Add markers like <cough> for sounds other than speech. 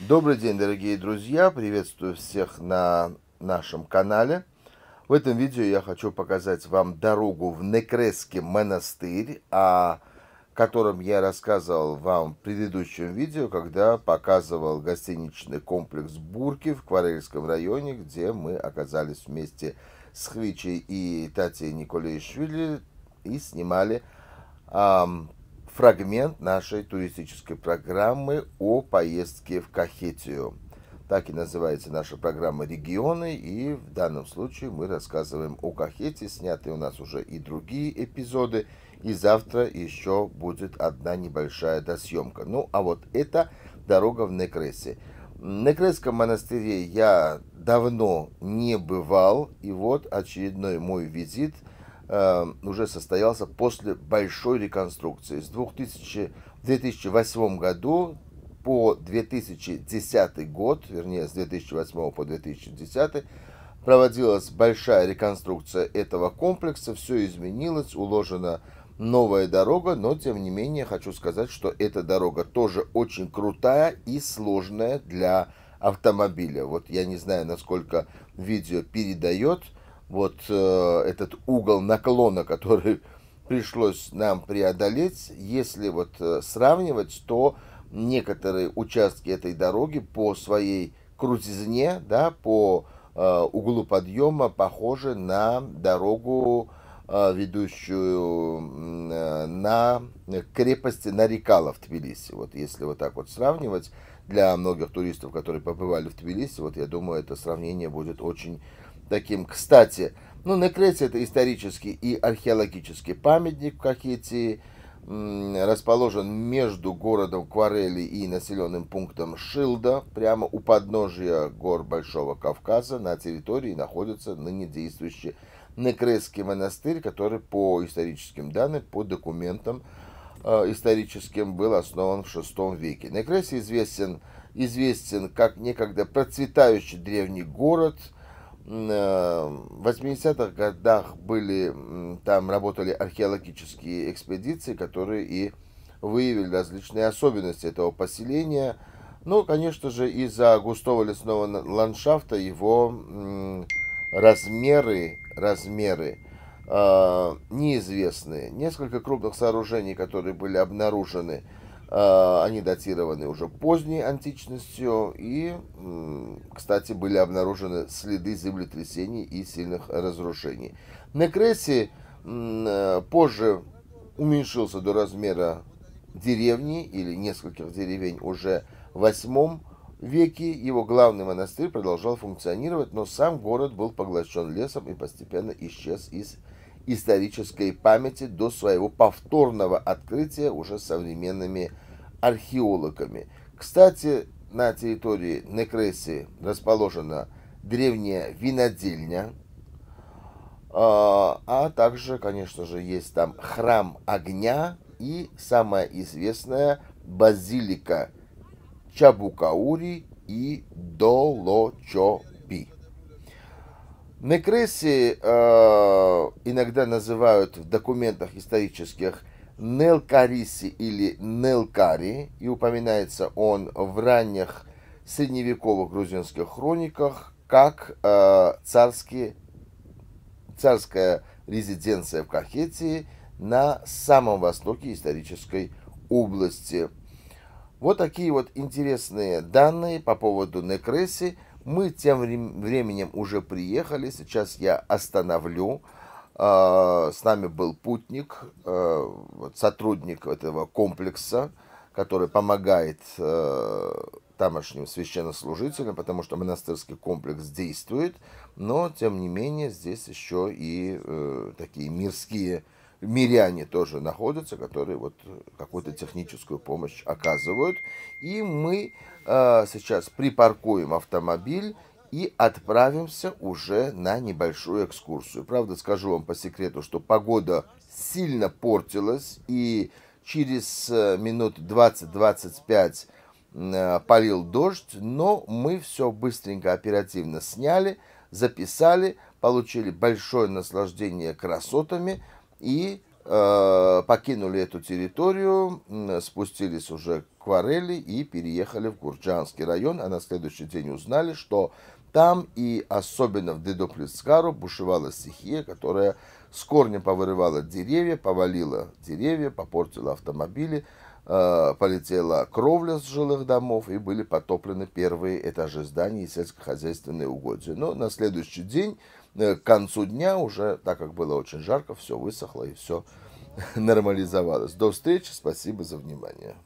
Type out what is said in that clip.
Добрый день, дорогие друзья! Приветствую всех на нашем канале. В этом видео я хочу показать вам дорогу в Некресский монастырь, о котором я рассказывал вам в предыдущем видео, когда показывал гостиничный комплекс Бурки в Кварельском районе, где мы оказались вместе с Хвичей и Татьей Николаишвили и снимали фрагмент нашей туристической программы о поездке в Кахетию. Так и называется наша программа «Регионы», и в данном случае мы рассказываем о Кахете, сняты у нас уже и другие эпизоды, и завтра еще будет одна небольшая досъемка. Ну, а вот это «Дорога в Некресе». В Некресском монастыре я давно не бывал, и вот очередной мой визит – Э, уже состоялся после большой реконструкции. С 2000, в 2008 году по 2010 год, вернее с 2008 по 2010, проводилась большая реконструкция этого комплекса, все изменилось, уложена новая дорога, но тем не менее хочу сказать, что эта дорога тоже очень крутая и сложная для автомобиля. Вот я не знаю, насколько видео передает вот э, этот угол наклона, который <laughs> пришлось нам преодолеть, если вот э, сравнивать, то некоторые участки этой дороги по своей крутизне, да, по э, углу подъема похожи на дорогу, э, ведущую э, на крепости Нарикала в Тбилиси. Вот если вот так вот сравнивать, для многих туристов, которые побывали в Тбилиси, вот я думаю, это сравнение будет очень таким, кстати, ну, Некрете это исторический и археологический памятник в Кахетии, расположен между городом Кварели и населенным пунктом Шилда, прямо у подножия гор Большого Кавказа. На территории находится ныне действующий Некресский монастырь, который по историческим данным, по документам э, историческим был основан в VI веке. Некрес известен, известен как некогда процветающий древний город – Э, в 80-х годах были, там работали археологические экспедиции, которые и выявили различные особенности этого поселения. Но, ну, конечно же, из-за густого лесного ландшафта его размеры, размеры э, неизвестны. Несколько крупных сооружений, которые были обнаружены, Э, они датированы уже поздней античностью и, кстати, были обнаружены следы землетрясений и сильных разрушений. Некреси э, позже уменьшился до размера деревни или нескольких деревень уже в восьмом веке. Его главный монастырь продолжал функционировать, но сам город был поглощен лесом и постепенно исчез из исторической памяти до своего повторного открытия уже современными археологами. Кстати, на территории Некреси расположена древняя винодельня, а, а также, конечно же, есть там храм огня и самая известная базилика Чабукаури и Долочо Некресы э, иногда называют в документах исторических Нелкариси или Нелкари, и упоминается он в ранних средневековых грузинских хрониках как э, царский, царская резиденция в Кахетии на самом востоке исторической области. Вот такие вот интересные данные по поводу Некреси – мы тем временем уже приехали, сейчас я остановлю. А, с нами был путник, а, сотрудник этого комплекса, который помогает а, тамошним священнослужителям, потому что монастырский комплекс действует, но тем не менее здесь еще и э, такие мирские миряне тоже находятся, которые вот э, какую-то техническую помощь оказывают. И мы э, сейчас припаркуем автомобиль и отправимся уже на небольшую экскурсию. Правда, скажу вам по секрету, что погода сильно портилась, и через э, минут 20-25 э, полил дождь, но мы все быстренько, оперативно сняли, записали, получили большое наслаждение красотами – и э, покинули эту территорию, спустились уже к Варели и переехали в Гурджанский район, а на следующий день узнали, что там и особенно в Дедоплицкару бушевала стихия, которая с корнем повырывала деревья, повалила деревья, попортила автомобили, Э, полетела кровля с жилых домов и были потоплены первые этажи зданий и сельскохозяйственные угодья. Но на следующий день, э, к концу дня уже, так как было очень жарко, все высохло и все <laughs> нормализовалось. До встречи, спасибо за внимание.